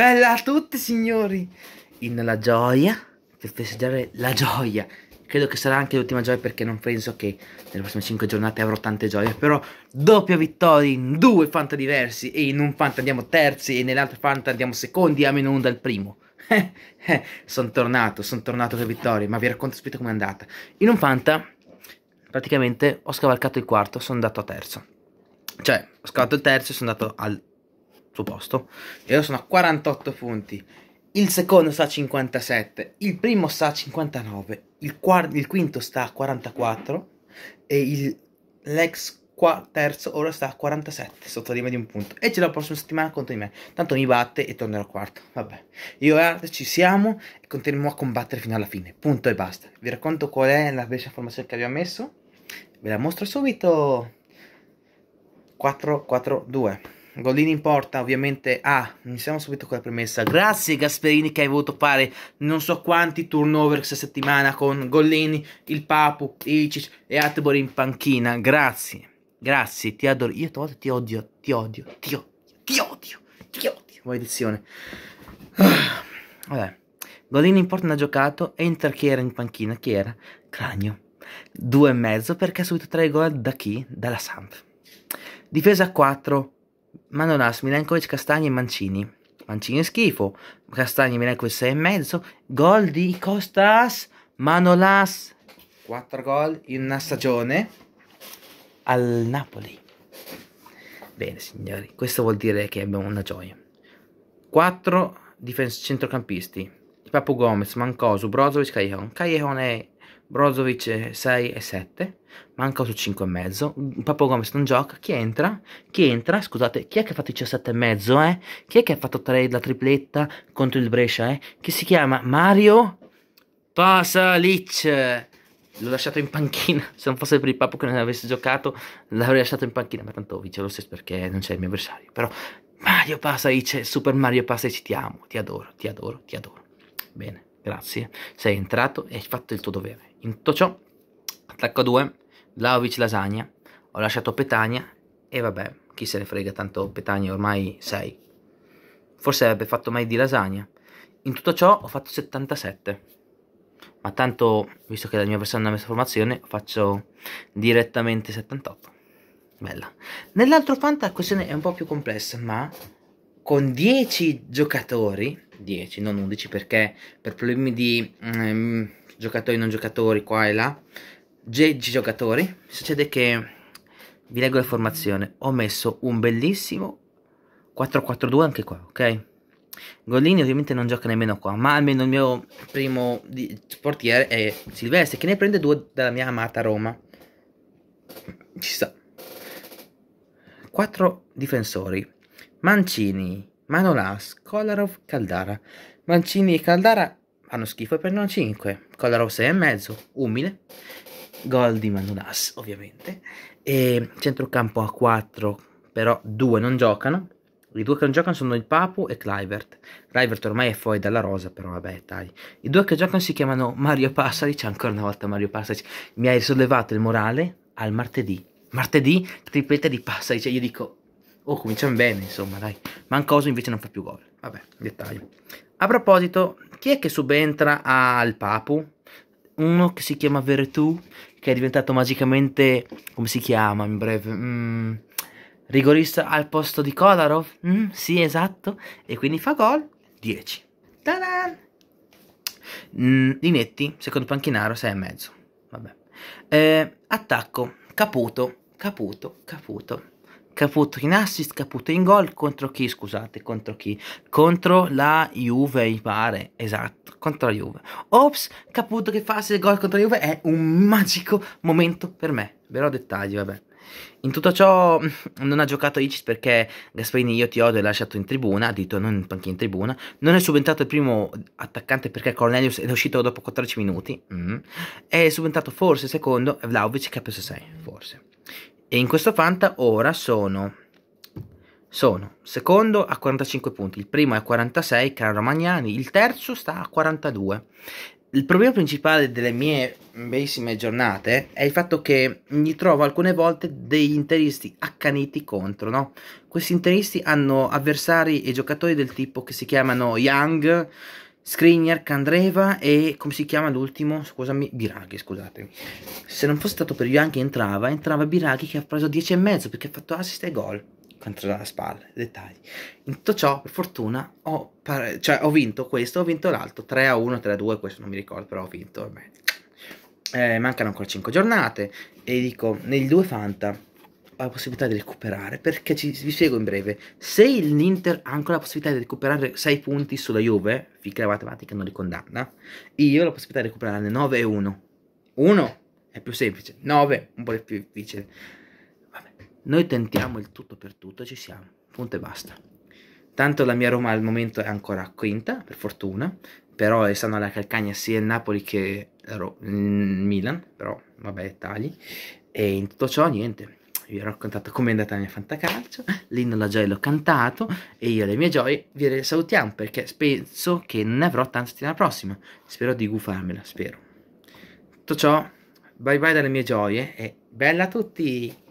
Bella a tutti signori! In la gioia, per festeggiare la gioia. Credo che sarà anche l'ultima gioia perché non penso che nelle prossime 5 giornate avrò tante gioie. Però doppia vittoria in due fanta diversi e in un fanta andiamo terzi e nell'altro fanta andiamo secondi a meno uno dal primo. Eh, sono tornato, sono tornato per vittoria ma vi racconto subito com'è andata. In un fanta praticamente ho scavalcato il quarto, sono andato a terzo. Cioè, ho scavato il terzo e sono andato al suo posto. E ora sono a 48 punti. Il secondo sta a 57, il primo sta a 59, il, quarto, il quinto sta a 44 e l'ex terzo ora sta a 47 sotto di me di un punto e ce la prossima settimana contro di me tanto mi batte e tornerò quarto vabbè io e Arte ci siamo e continuiamo a combattere fino alla fine punto e basta vi racconto qual è la vecchia formazione che abbiamo messo ve la mostro subito 4 4 2 Golini in porta, ovviamente. Ah, iniziamo subito con la premessa. Grazie Gasperini che hai voluto fare non so quanti turnover questa settimana con Gollini, il Papu, Icic e Atbor in panchina. Grazie, grazie, ti adoro. Io a volte ti odio, ti odio, ti odio, ti odio, ti odio. Maledizione. Ah, vabbè. Golini in porta non ha giocato. Enter chi era in panchina? Chi era? Cranio. Due e mezzo perché ha subito tre gol da chi? Dalla Samp. Difesa 4 Manolas, Milenkovic, Castagni e Mancini. Mancini è schifo. Castagni, Milenkovic 6,5. Gol di Costas, Manolas. 4 gol in una stagione al Napoli. Bene, signori, questo vuol dire che abbiamo una gioia. 4 difensori centrocampisti. Papu Gomez, Mancosu, Brozovic, Callejon. Callejon è Brozovic è 6 e 7, manca su 5 e mezzo, Papo Gomez non gioca, chi entra? Chi entra? Scusate, chi è che ha fatto 17 e mezzo, eh? Chi è che ha fatto tre, la tripletta contro il Brescia, eh? Che si chiama Mario Pasalic. L'ho lasciato in panchina, se non fosse per il Papo che non avesse giocato, l'avrei lasciato in panchina, ma tanto vince lo stesso perché non c'è il mio avversario. Però Mario Pasalic, Super Mario Pasalic, ti amo, ti adoro, ti adoro, ti adoro. Bene, grazie, sei entrato e hai fatto il tuo dovere. In tutto ciò, attacco a 2, Vlaovic Lasagna, ho lasciato Petagna e vabbè, chi se ne frega, tanto Petagna ormai 6. Forse avrebbe fatto meglio di Lasagna. In tutto ciò ho fatto 77. Ma tanto, visto che la mia versione è una messa formazione, faccio direttamente 78. Bella. Nell'altro Fanta la questione è un po' più complessa, ma con 10 giocatori, 10 non 11 perché per problemi di... Um, giocatori non giocatori qua e là, 10 giocatori, succede che, vi leggo la formazione, ho messo un bellissimo 4-4-2 anche qua, ok? Gollini ovviamente non gioca nemmeno qua, ma almeno il mio primo portiere è Silvestre che ne prende due dalla mia amata Roma. Ci sta. 4 difensori. Mancini, Manolas, Kolarov, Caldara. Mancini e Caldara fanno schifo e prendono 5. e mezzo, umile. Gol di Manulas, ovviamente. E centrocampo a 4, però due non giocano. I due che non giocano sono il Papu e Clivert. Clivert ormai è fuori dalla rosa, però vabbè, dai. I due che giocano si chiamano Mario Passaric, ancora una volta Mario Passaric. Mi hai sollevato il morale al martedì. Martedì, tripletta di Passaric, io dico... Oh, cominciamo bene, insomma, dai. Mancoso invece non fa più gol. Vabbè, dettaglio. A proposito chi è che subentra al Papu? Uno che si chiama Vertù, che è diventato magicamente, come si chiama in breve, mm, rigorista al posto di Kolarov? Mm, sì, esatto. E quindi fa gol 10. Ta-da! Mm, Linetti, secondo Panchinaro, 6,5. Vabbè. Eh, attacco, Caputo, Caputo, Caputo. Caputo in assist, Caputo in gol contro chi, scusate, contro chi? Contro la Juve, mi pare, esatto, contro la Juve. Ops, Caputo che fa il gol contro la Juve è un magico momento per me, vero dettagli, vabbè. In tutto ciò mm, non ha giocato Icis perché Gasperini io ti odio è lasciato in tribuna, ha detto non in panchina in tribuna, non è subentrato il primo attaccante perché Cornelius è uscito dopo 14 minuti, mm. è subentrato forse secondo Vlaovic che ha preso 6, forse. E in questo Fanta ora sono, sono secondo a 45 punti, il primo è a 46, caro Romagnani, il terzo sta a 42. Il problema principale delle mie bellissime giornate è il fatto che mi trovo alcune volte degli interisti accaniti contro, no? Questi interisti hanno avversari e giocatori del tipo che si chiamano Young, Skriniar, Candreva e come si chiama l'ultimo? Scusami, Biraghi, scusatemi. Se non fosse stato per Bianchi entrava, entrava Biraghi che ha preso e mezzo perché ha fatto assist e gol contro la spalla, dettagli. In tutto ciò, per fortuna, ho, cioè, ho vinto questo, ho vinto l'altro, 3 a 1, 3 a 2, questo non mi ricordo, però ho vinto, Eh, mancano ancora 5 giornate e dico, nei due Fanta ha la possibilità di recuperare, perché ci, vi spiego in breve, se l'Inter ha ancora la possibilità di recuperare 6 punti sulla Juve, finché la matematica non li condanna, io ho la possibilità di recuperarne 9 e 1. 1 è più semplice, 9 un po' più difficile. Vabbè, noi tentiamo il tutto per tutto, ci siamo, punto e basta. Tanto la mia Roma al momento è ancora quinta, per fortuna, però stanno alla calcagna sia il Napoli che il Milan, però vabbè, tagli. E in tutto ciò niente, vi ho raccontato com'è andata la mia fantacalcio, l'inno alla gioia l'ho cantato e io le mie gioie vi salutiamo perché penso che ne avrò tanta settimana prossima, spero di gufarmela, spero. Tutto ciò, bye bye dalle mie gioie e bella a tutti!